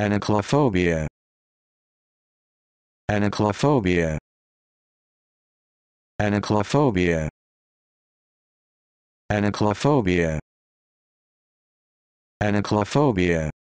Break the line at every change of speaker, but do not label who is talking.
Anaclophobia. Anaclophobia. Anaclophobia. Anaclophobia. Anaclophobia.